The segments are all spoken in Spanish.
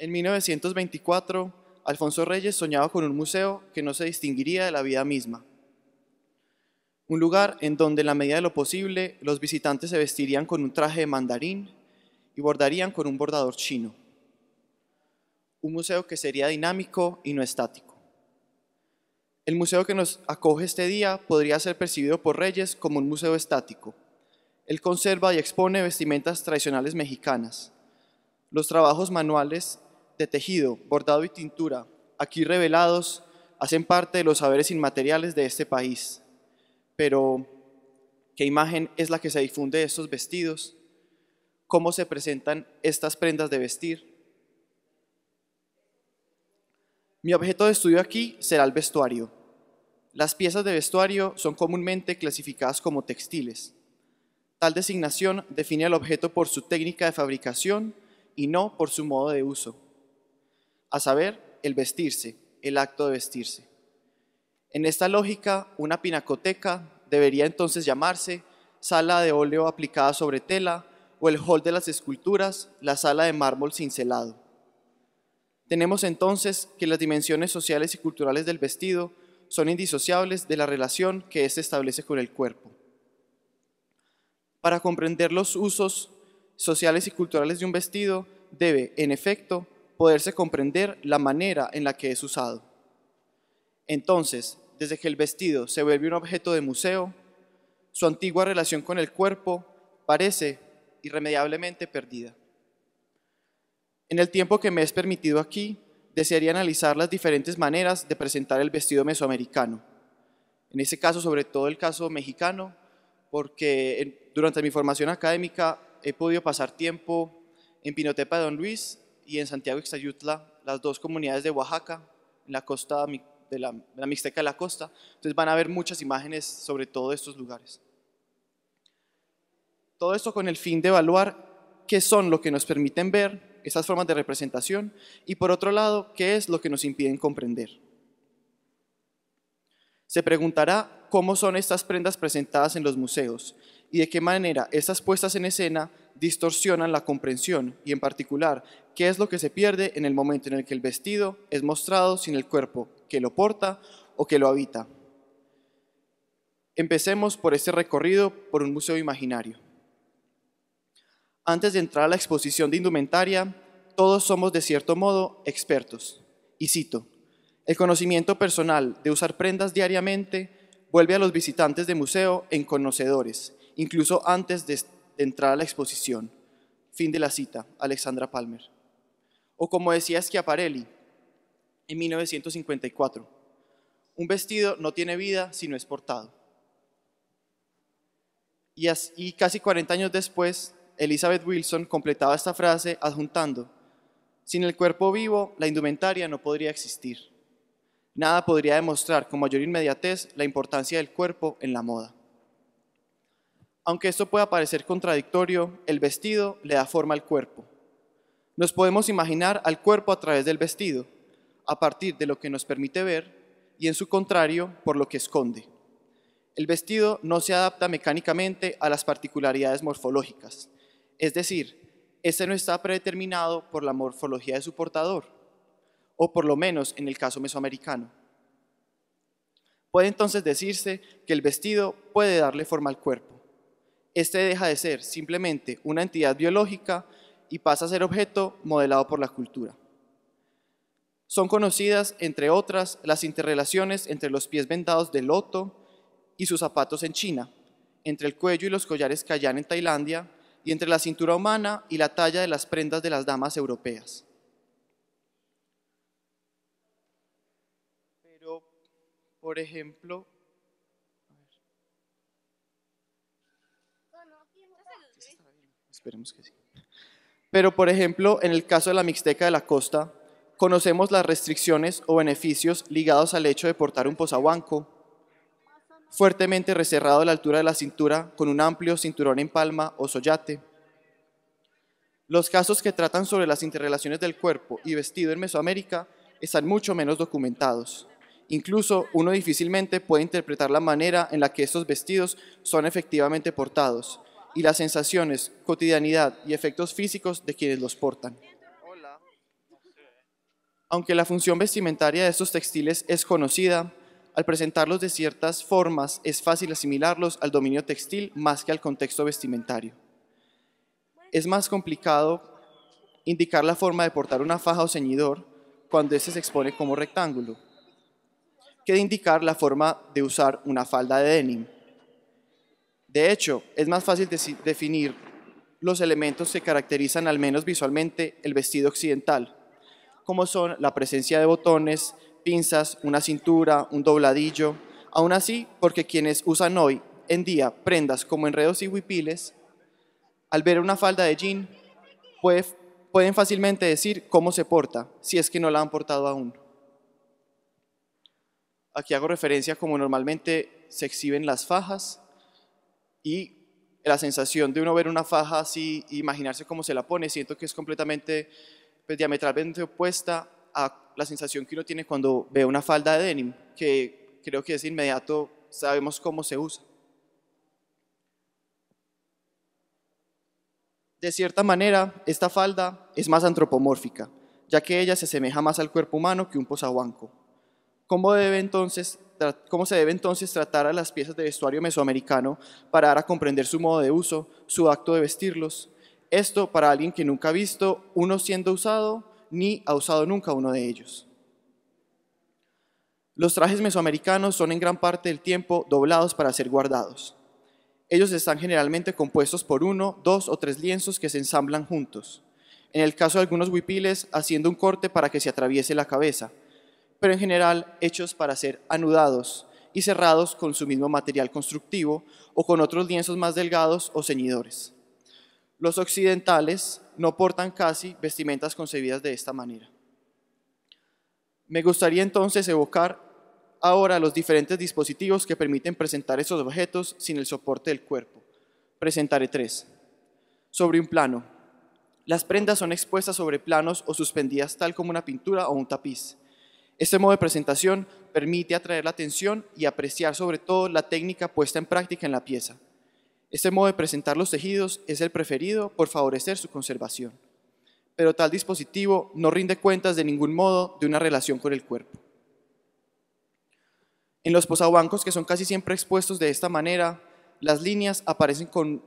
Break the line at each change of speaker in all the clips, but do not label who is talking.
En 1924, Alfonso Reyes soñaba con un museo que no se distinguiría de la vida misma. Un lugar en donde, en la medida de lo posible, los visitantes se vestirían con un traje de mandarín y bordarían con un bordador chino. Un museo que sería dinámico y no estático. El museo que nos acoge este día podría ser percibido por Reyes como un museo estático. Él conserva y expone vestimentas tradicionales mexicanas. Los trabajos manuales de tejido, bordado y tintura, aquí revelados, hacen parte de los saberes inmateriales de este país. Pero, ¿qué imagen es la que se difunde de estos vestidos? ¿Cómo se presentan estas prendas de vestir? Mi objeto de estudio aquí será el vestuario. Las piezas de vestuario son comúnmente clasificadas como textiles. Tal designación define al objeto por su técnica de fabricación y no por su modo de uso a saber, el vestirse, el acto de vestirse. En esta lógica, una pinacoteca debería entonces llamarse sala de óleo aplicada sobre tela o el hall de las esculturas, la sala de mármol cincelado. Tenemos entonces que las dimensiones sociales y culturales del vestido son indisociables de la relación que éste establece con el cuerpo. Para comprender los usos sociales y culturales de un vestido, debe, en efecto, poderse comprender la manera en la que es usado. Entonces, desde que el vestido se vuelve un objeto de museo, su antigua relación con el cuerpo parece irremediablemente perdida. En el tiempo que me es permitido aquí, desearía analizar las diferentes maneras de presentar el vestido mesoamericano. En ese caso, sobre todo el caso mexicano, porque durante mi formación académica he podido pasar tiempo en Pinotepa de Don Luis y en Santiago Ixtayutla, las dos comunidades de Oaxaca, en la costa de la, Mixteca de la costa. Entonces van a ver muchas imágenes sobre todo estos lugares. Todo esto con el fin de evaluar qué son lo que nos permiten ver esas formas de representación y por otro lado, qué es lo que nos impiden comprender. Se preguntará cómo son estas prendas presentadas en los museos y de qué manera estas puestas en escena distorsionan la comprensión y en particular qué es lo que se pierde en el momento en el que el vestido es mostrado sin el cuerpo que lo porta o que lo habita. Empecemos por este recorrido por un museo imaginario. Antes de entrar a la exposición de indumentaria, todos somos de cierto modo expertos. Y cito, el conocimiento personal de usar prendas diariamente vuelve a los visitantes de museo en conocedores incluso antes de entrar a la exposición. Fin de la cita, Alexandra Palmer. O como decía Schiaparelli en 1954, un vestido no tiene vida si no es portado. Y, casi 40 años después, Elizabeth Wilson completaba esta frase adjuntando, sin el cuerpo vivo, la indumentaria no podría existir. Nada podría demostrar con mayor inmediatez la importancia del cuerpo en la moda. Aunque esto pueda parecer contradictorio, el vestido le da forma al cuerpo. Nos podemos imaginar al cuerpo a través del vestido, a partir de lo que nos permite ver y en su contrario por lo que esconde. El vestido no se adapta mecánicamente a las particularidades morfológicas, es decir, ese no está predeterminado por la morfología de su portador, o por lo menos en el caso mesoamericano. Puede entonces decirse que el vestido puede darle forma al cuerpo. Este deja de ser simplemente una entidad biológica y pasa a ser objeto modelado por la cultura. Son conocidas, entre otras, las interrelaciones entre los pies vendados de loto y sus zapatos en China, entre el cuello y los collares Kayan en Tailandia, y entre la cintura humana y la talla de las prendas de las damas europeas. Pero, por ejemplo, Esperemos que sí. Pero, por ejemplo, en el caso de la Mixteca de la Costa, conocemos las restricciones o beneficios ligados al hecho de portar un posabanco, fuertemente reserrado a la altura de la cintura con un amplio cinturón en palma o soyate. Los casos que tratan sobre las interrelaciones del cuerpo y vestido en Mesoamérica están mucho menos documentados. Incluso uno difícilmente puede interpretar la manera en la que estos vestidos son efectivamente portados, y las sensaciones, cotidianidad y efectos físicos de quienes los portan. Aunque la función vestimentaria de estos textiles es conocida, al presentarlos de ciertas formas es fácil asimilarlos al dominio textil más que al contexto vestimentario. Es más complicado indicar la forma de portar una faja o ceñidor cuando éste se expone como rectángulo, que de indicar la forma de usar una falda de denim. De hecho, es más fácil definir los elementos que caracterizan al menos visualmente el vestido occidental, como son la presencia de botones, pinzas, una cintura, un dobladillo. Aún así, porque quienes usan hoy en día prendas como enredos y huipiles, al ver una falda de jean, pueden fácilmente decir cómo se porta, si es que no la han portado aún. Aquí hago referencia como normalmente se exhiben las fajas y la sensación de uno ver una faja así e imaginarse cómo se la pone, siento que es completamente pues, diametralmente opuesta a la sensación que uno tiene cuando ve una falda de denim, que creo que es inmediato, sabemos cómo se usa. De cierta manera, esta falda es más antropomórfica, ya que ella se asemeja más al cuerpo humano que un posahuanco. ¿Cómo debe entonces cómo se debe entonces tratar a las piezas de vestuario mesoamericano para dar a comprender su modo de uso, su acto de vestirlos. Esto para alguien que nunca ha visto uno siendo usado ni ha usado nunca uno de ellos. Los trajes mesoamericanos son en gran parte del tiempo doblados para ser guardados. Ellos están generalmente compuestos por uno, dos o tres lienzos que se ensamblan juntos. En el caso de algunos huipiles, haciendo un corte para que se atraviese la cabeza pero en general hechos para ser anudados y cerrados con su mismo material constructivo o con otros lienzos más delgados o ceñidores. Los occidentales no portan casi vestimentas concebidas de esta manera. Me gustaría entonces evocar ahora los diferentes dispositivos que permiten presentar esos objetos sin el soporte del cuerpo. Presentaré tres. Sobre un plano. Las prendas son expuestas sobre planos o suspendidas tal como una pintura o un tapiz. Este modo de presentación permite atraer la atención y apreciar sobre todo la técnica puesta en práctica en la pieza. Este modo de presentar los tejidos es el preferido por favorecer su conservación, pero tal dispositivo no rinde cuentas de ningún modo de una relación con el cuerpo. En los posabancos, que son casi siempre expuestos de esta manera, las líneas aparecen con,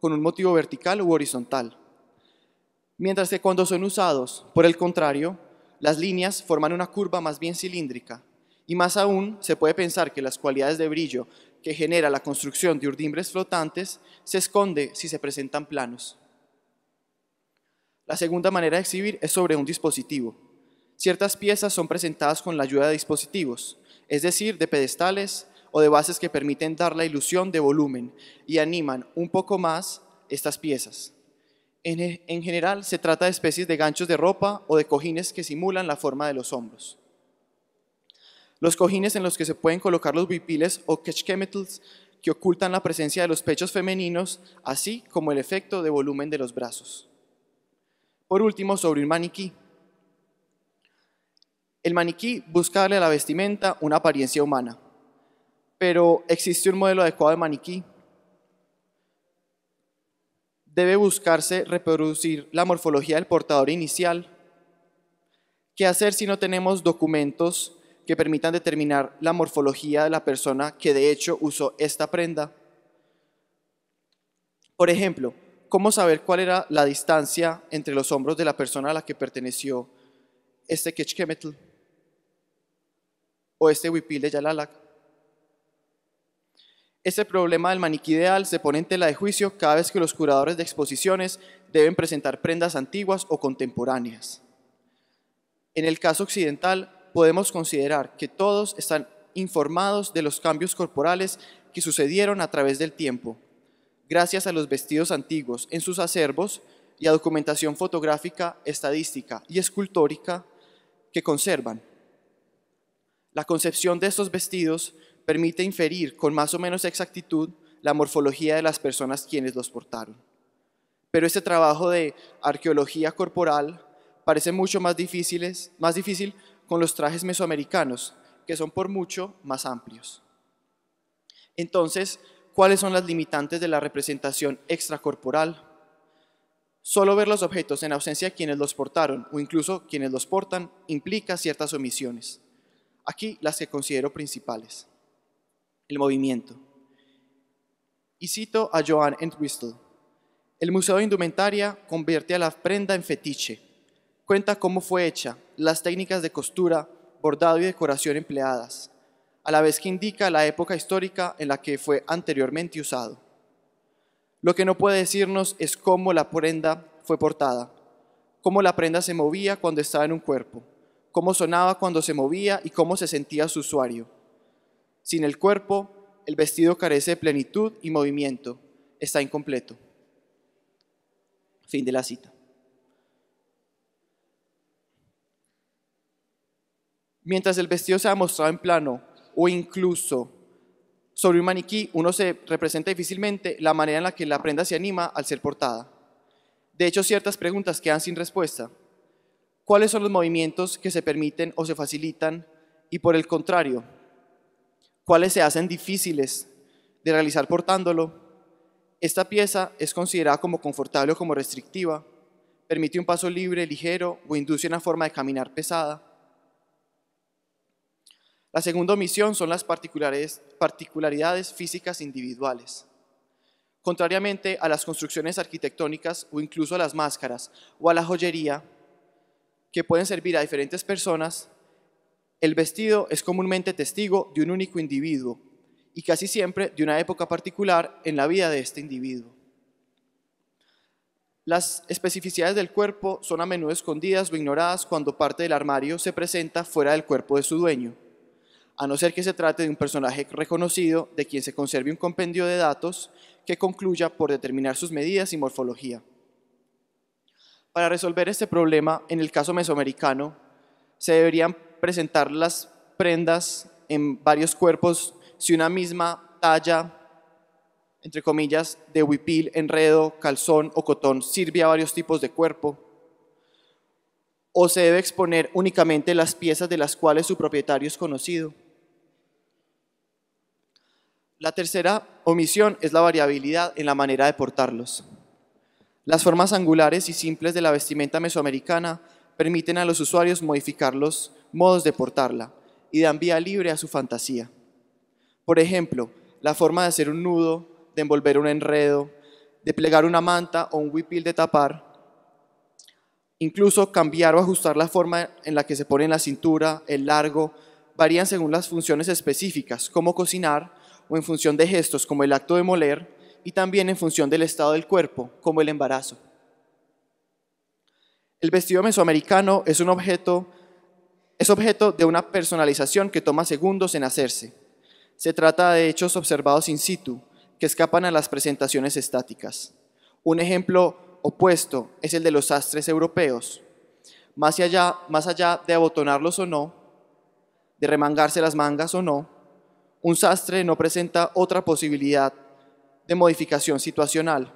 con un motivo vertical u horizontal, mientras que cuando son usados, por el contrario, las líneas forman una curva más bien cilíndrica, y más aún se puede pensar que las cualidades de brillo que genera la construcción de urdimbres flotantes se esconde si se presentan planos. La segunda manera de exhibir es sobre un dispositivo. Ciertas piezas son presentadas con la ayuda de dispositivos, es decir, de pedestales o de bases que permiten dar la ilusión de volumen y animan un poco más estas piezas. E, en, general se trata de especies de ganchos de ropa o de cojines que simulan la forma de los hombros. Los cojines en los que se pueden colocar los bipiles o catch chemicals que ocultan la presencia de los pechos femeninos, así como el efecto de volumen de los brazos. Por último, sobre el maniquí. El maniquí busca darle a la vestimenta una apariencia humana, pero ¿existe un modelo adecuado de maniquí? debe buscarse reproducir la morfología del portador inicial. ¿Qué hacer si no tenemos documentos que permitan determinar la morfología de la persona que de hecho usó esta prenda? Por ejemplo, ¿cómo saber cuál era la distancia entre los hombros de la persona a la que perteneció este Ketchkemetl o este Wipil de Yalalak? Ese problema del maniquí ideal se pone en tela de juicio cada vez que los curadores de exposiciones deben presentar prendas antiguas o contemporáneas. En el caso occidental, podemos considerar que todos están informados de los cambios corporales que sucedieron a través del tiempo, gracias a los vestidos antiguos en sus acervos y a documentación fotográfica, estadística y escultórica que conservan. La concepción de estos vestidos permite inferir con más o menos exactitud la morfología de las personas quienes los portaron. Pero este trabajo de arqueología corporal parece mucho más, más difícil con los trajes mesoamericanos, que son por mucho más amplios. Entonces, ¿cuáles son las limitantes de la representación extracorporal? Solo ver los objetos en ausencia de quienes los portaron o incluso quienes los portan implica ciertas omisiones. Aquí las que considero principales el movimiento. Y cito a Joan Entwistle. El Museo de Indumentaria convierte a la prenda en fetiche. Cuenta cómo fue hecha, las técnicas de costura, bordado y decoración empleadas, a la vez que indica la época histórica en la que fue anteriormente usado. Lo que no puede decirnos es cómo la prenda fue portada, cómo la prenda se movía cuando estaba en un cuerpo, cómo sonaba cuando se movía y cómo se sentía su usuario sin el cuerpo, el vestido carece de plenitud y movimiento, está incompleto. Fin de la cita. Mientras el vestido se ha mostrado en plano o incluso sobre un maniquí, uno se representa difícilmente la manera en la que la prenda se anima al ser portada. De hecho, ciertas preguntas quedan sin respuesta. ¿Cuáles son los movimientos que se permiten o se facilitan? Y por el contrario, cuáles se hacen difíciles de realizar portándolo, esta pieza es considerada como confortable o como restrictiva, permite un paso libre, ligero o induce una forma de caminar pesada. La segunda omisión son las particularidades físicas individuales. Contrariamente a las construcciones arquitectónicas o incluso a las máscaras o a la joyería, que pueden servir a diferentes personas, el vestido es comúnmente testigo de un único individuo y casi siempre de una época particular en la vida de este individuo. Las especificidades del cuerpo son a menudo escondidas o ignoradas cuando parte del armario se presenta fuera del cuerpo de su dueño, a no ser que se trate de un personaje reconocido de quien se conserve un compendio de datos que concluya por determinar sus medidas y morfología. Para resolver este problema, en el caso mesoamericano, se deberían presentar las prendas en varios cuerpos si una misma talla, entre comillas, de huipil, enredo, calzón o cotón sirve a varios tipos de cuerpo? ¿O se debe exponer únicamente las piezas de las cuales su propietario es conocido? La tercera omisión es la variabilidad en la manera de portarlos. Las formas angulares y simples de la vestimenta mesoamericana permiten a los usuarios modificar los modos de portarla y dan vía libre a su fantasía. Por ejemplo, la forma de hacer un nudo, de envolver un enredo, de plegar una manta o un huipil de tapar, incluso cambiar o ajustar la forma en la que se pone la cintura, el largo, varían según las funciones específicas, como cocinar, o en función de gestos, como el acto de moler, y también en función del estado del cuerpo, como el embarazo. El vestido mesoamericano es objeto, de una personalización que toma segundos en hacerse. Se trata de hechos observados in situ, que escapan a las presentaciones estáticas. Un ejemplo opuesto es el de los sastres europeos. más allá de abotonarlos o no, de remangarse las mangas o no, un sastre no presenta otra posibilidad de modificación situacional.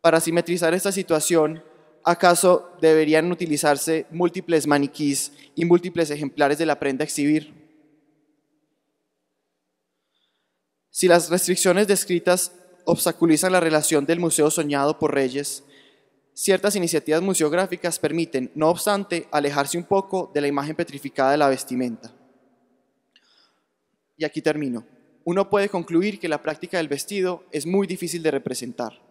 Para simetrizar esta situación, acaso deberían utilizarse múltiples maniquís y múltiples ejemplares de la prenda a exhibir? Si las restricciones descritas obstaculizan la relación del museo soñado por Reyes, ciertas iniciativas museográficas permiten, no obstante, alejarse un poco de la imagen petrificada de la vestimenta. Y aquí termino. Uno puede concluir que la práctica del vestido es muy difícil de representar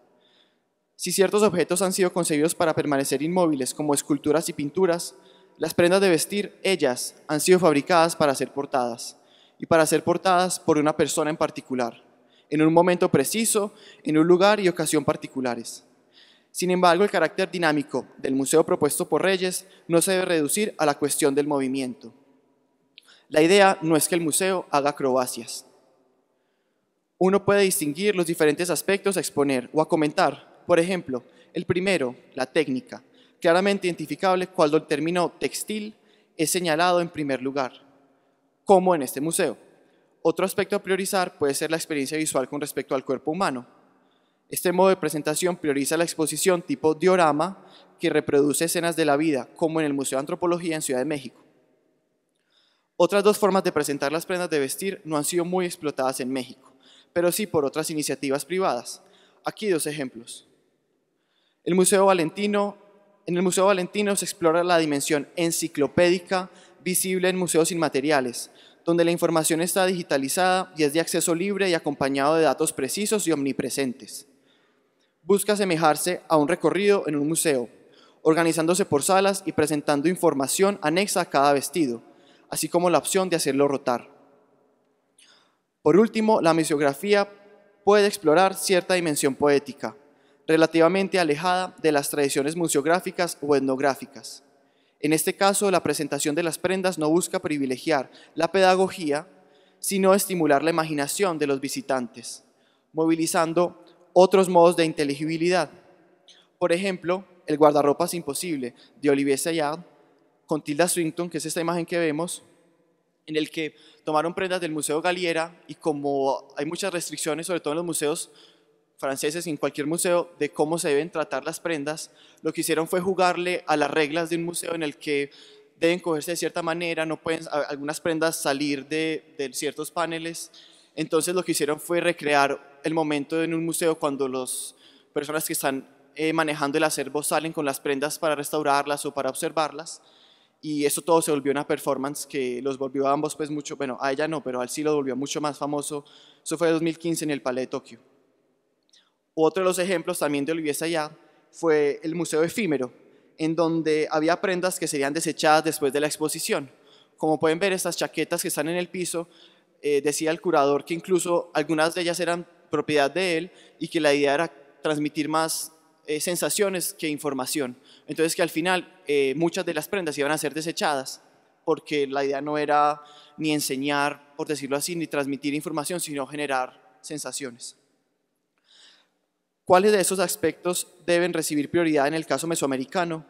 si ciertos objetos han sido concebidos para permanecer inmóviles, como esculturas y pinturas, las prendas de vestir, ellas, han sido fabricadas para ser portadas, y para ser portadas por una persona en particular, en un momento preciso, en un lugar y ocasión particulares. Sin embargo, el carácter dinámico del museo propuesto por Reyes no se debe reducir a la cuestión del movimiento. La idea no es que el museo haga acrobacias. Uno puede distinguir los diferentes aspectos a exponer o a comentar por ejemplo, el primero, la técnica, claramente identificable cuando el término textil es señalado en primer lugar, como en este museo. Otro aspecto a priorizar puede ser la experiencia visual con respecto al cuerpo humano. Este modo de presentación prioriza la exposición tipo diorama que reproduce escenas de la vida, como en el Museo de Antropología en Ciudad de México. Otras dos formas de presentar las prendas de vestir no han sido muy explotadas en México, pero sí por otras iniciativas privadas. Aquí dos ejemplos. El Museo Valentino, en el Museo Valentino se explora la dimensión enciclopédica visible en museos inmateriales, donde la información está digitalizada y es de acceso libre y acompañado de datos precisos y omnipresentes. Busca asemejarse a un recorrido en un museo, organizándose por salas y presentando información anexa a cada vestido, así como la opción de hacerlo rotar. Por último, la museografía puede explorar cierta dimensión poética, relativamente alejada de las tradiciones museográficas o etnográficas. En este caso, la presentación de las prendas no busca privilegiar la pedagogía, sino estimular la imaginación de los visitantes, movilizando otros modos de inteligibilidad. Por ejemplo, el guardarropas imposible de Olivier Sayard con Tilda Swinton, que es esta imagen que vemos, en el que tomaron prendas del Museo Galiera y como hay muchas restricciones, sobre todo en los museos franceses en cualquier museo de cómo se deben tratar las prendas, lo que hicieron fue jugarle a las reglas de un museo en el que deben cogerse de cierta manera, no pueden algunas prendas salir de, ciertos paneles. Entonces lo que hicieron fue recrear el momento en un museo cuando las personas que están eh, manejando el acervo salen con las prendas para restaurarlas o para observarlas. Y eso todo se volvió una performance que los volvió a ambos pues mucho, bueno, a ella no, pero al sí lo volvió mucho más famoso. Eso fue en 2015 en el Palais de Tokio. Otro de los ejemplos también de Olivier allá fue el Museo Efímero, en donde había prendas que serían desechadas después de la exposición. Como pueden ver, estas chaquetas que están en el piso, eh, decía el curador que incluso algunas de ellas eran propiedad de él y que la idea era transmitir más eh, sensaciones que información. Entonces que al final eh, muchas de las prendas iban a ser desechadas porque la idea no era ni enseñar, por decirlo así, ni transmitir información, sino generar sensaciones. ¿Cuáles de esos aspectos deben recibir prioridad en el caso mesoamericano?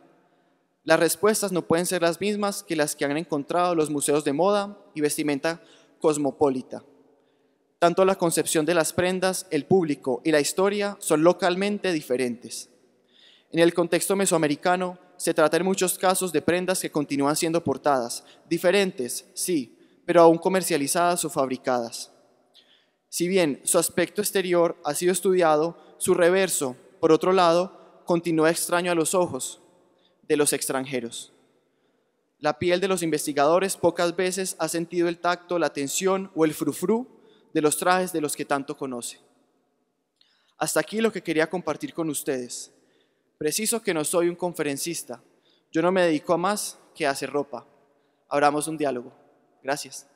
Las respuestas no pueden ser las mismas que las que han encontrado los museos de moda y vestimenta cosmopolita. Tanto la concepción de las prendas, el público y la historia son localmente diferentes. En el contexto mesoamericano, se trata en muchos casos de prendas que continúan siendo portadas, diferentes, sí, pero aún comercializadas o fabricadas. Si bien su aspecto exterior ha sido estudiado, su reverso, por otro lado, continúa extraño a los ojos de los extranjeros. La piel de los investigadores pocas veces ha sentido el tacto, la tensión o el frufru de los trajes de los que tanto conoce. Hasta aquí lo que quería compartir con ustedes. Preciso que no soy un conferencista. Yo no me dedico a más que a hacer ropa. Abramos un diálogo. Gracias.